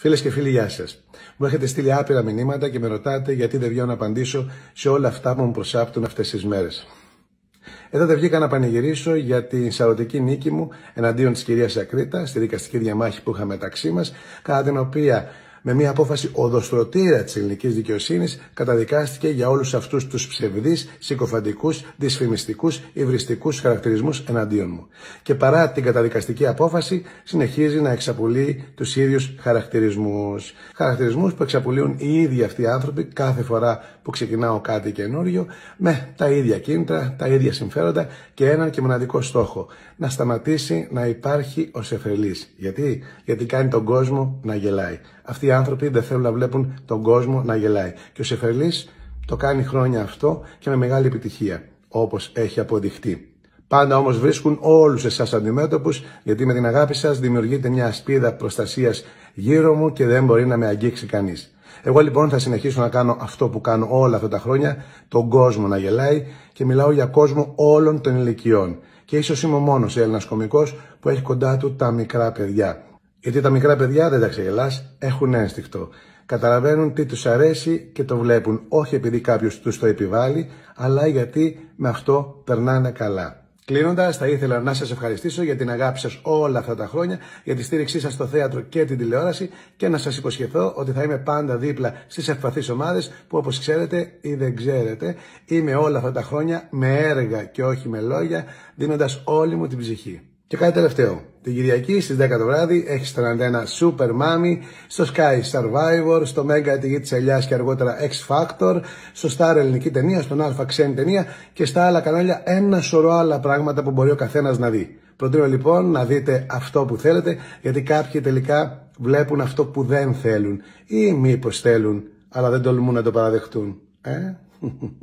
Φίλες και φίλοι, γεια σας. Μου έχετε στείλει άπειρα μηνύματα και με ρωτάτε γιατί δεν βγαίνω να απαντήσω σε όλα αυτά που μου προσάπτουν αυτές τις μέρες. Εδώ δεν βγήκα να πανηγυρίσω για την σαρωτική νίκη μου εναντίον της κυρίας Ακρίτα στη δικαστική διαμάχη που είχα μεταξύ μας, κατά την οποία με μια απόφαση οδοστρωτήρα της ελληνικής δικαιοσύνης, καταδικάστηκε για όλους αυτούς τους ψευδείς, συκοφαντικούς, δυσφημιστικούς, υβριστικούς χαρακτηρισμούς εναντίον μου. Και παρά την καταδικαστική απόφαση, συνεχίζει να εξαπολύει τους ίδιους χαρακτηρισμούς. Χαρακτηρισμούς που εξαπολύουν οι ίδιοι αυτοί οι άνθρωποι κάθε φορά που ξεκινάω κάτι καινούριο, με τα ίδια κίνητρα, τα ίδια συμφέροντα και έναν και μοναδικό στόχο. Να σταματήσει να υπάρχει ο εφελή. Γιατί? Γιατί κάνει τον κόσμο να γελάει οι άνθρωποι δεν θέλουν να βλέπουν τον κόσμο να γελάει. Και ο Σεφερλής το κάνει χρόνια αυτό και με μεγάλη επιτυχία, Όπως έχει αποδειχτεί. Πάντα όμως βρίσκουν όλους εσάς αντιμέτωπους, γιατί με την αγάπη σας δημιουργείται μια ασπίδα προστασίας γύρω μου και δεν μπορεί να με αγγίξει κανείς. Εγώ λοιπόν θα συνεχίσω να κάνω αυτό που κάνω όλα αυτά τα χρόνια, τον κόσμο να γελάει και μιλάω για κόσμο όλων των ηλικιών. Και ίσως είμαι ο μόνος Έλληνας κομικός που έχει κοντά του τα μικρά παιδιά. Γιατί τα μικρά παιδιά δεν τα ξεγελάς, έχουν ένστικτο. Καταλαβαίνουν τι τους αρέσει και το βλέπουν, όχι επειδή κάποιος τους το επιβάλλει, αλλά γιατί με αυτό περνάνε καλά. Κλείνοντας, θα ήθελα να σας ευχαριστήσω για την αγάπη σας όλα αυτά τα χρόνια, για τη στήριξή σας στο θέατρο και την τηλεόραση και να σας υποσχεθώ ότι θα είμαι πάντα δίπλα στις ευπαθείς ομάδες που όπως ξέρετε ή δεν ξέρετε, είμαι όλα αυτά τα χρόνια με έργα και όχι με λόγια, δίνοντας όλη μου την ψυχή. Και κάτι τελευταίο. Την Κυριακή στις 10 το βράδυ έχει στον Super Mami, στο Sky Survivor, στο Mega της γη της Ελιάς και αργότερα X Factor, στο Star ελληνική ταινία, στον Α ξένη ταινία και στα άλλα κανάλια ένα σωρό άλλα πράγματα που μπορεί ο καθένας να δει. Προτείνω λοιπόν να δείτε αυτό που θέλετε γιατί κάποιοι τελικά βλέπουν αυτό που δεν θέλουν ή μήπως θέλουν αλλά δεν τολμούν να το παραδεχτούν. Ε?